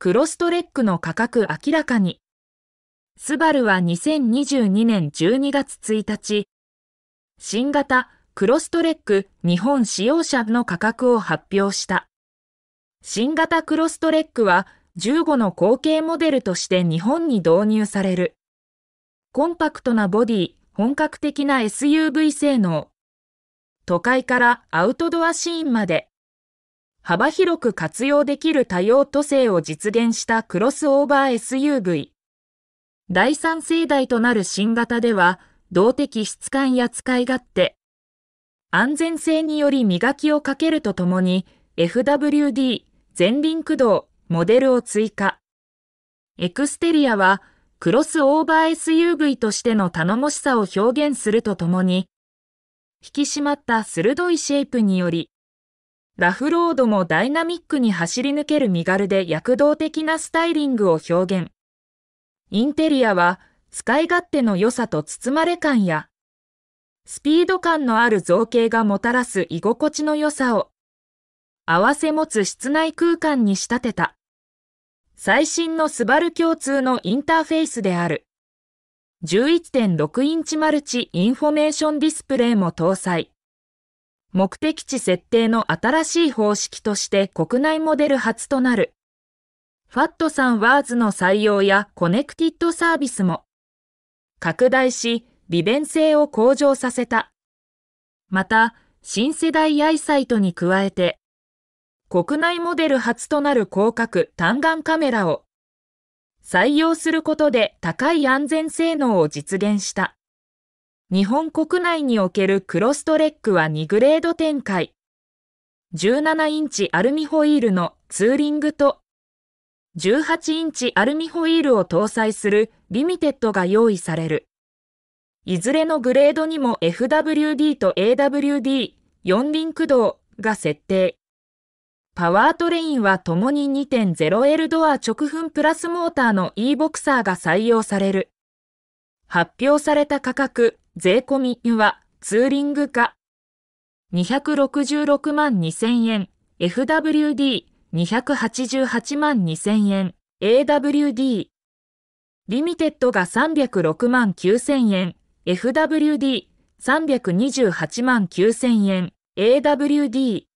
クロストレックの価格明らかに。スバルは2022年12月1日、新型クロストレック日本使用者の価格を発表した。新型クロストレックは15の後継モデルとして日本に導入される。コンパクトなボディ、本格的な SUV 性能。都会からアウトドアシーンまで幅広く活用できる多様都性を実現したクロスオーバー SUV。第三世代となる新型では、動的質感や使い勝手、安全性により磨きをかけるとともに、FWD、前輪駆動、モデルを追加。エクステリアは、クロスオーバー SUV としての頼もしさを表現するとともに、引き締まった鋭いシェイプにより、ラフロードもダイナミックに走り抜ける身軽で躍動的なスタイリングを表現。インテリアは使い勝手の良さと包まれ感や、スピード感のある造形がもたらす居心地の良さを、合わせ持つ室内空間に仕立てた。最新のスバル共通のインターフェイスである。11.6インチマルチインフォメーションディスプレイも搭載。目的地設定の新しい方式として国内モデル初となる。ファットさんワーズの採用やコネクティッドサービスも拡大し利便性を向上させた。また、新世代アイサイトに加えて、国内モデル初となる広角単眼カメラを採用することで高い安全性能を実現した。日本国内におけるクロストレックは2グレード展開。17インチアルミホイールのツーリングと、18インチアルミホイールを搭載するリミテッドが用意される。いずれのグレードにも FWD と AWD、4輪駆動が設定。パワートレインは共に 2.0L ドア直噴プラスモーターの E ボクサーが採用される。発表された価格税込みはツーリング化266万2000円、FWD288 万2000円、AWD。リミテッドが306万9000円、FWD328 万9000円、AWD。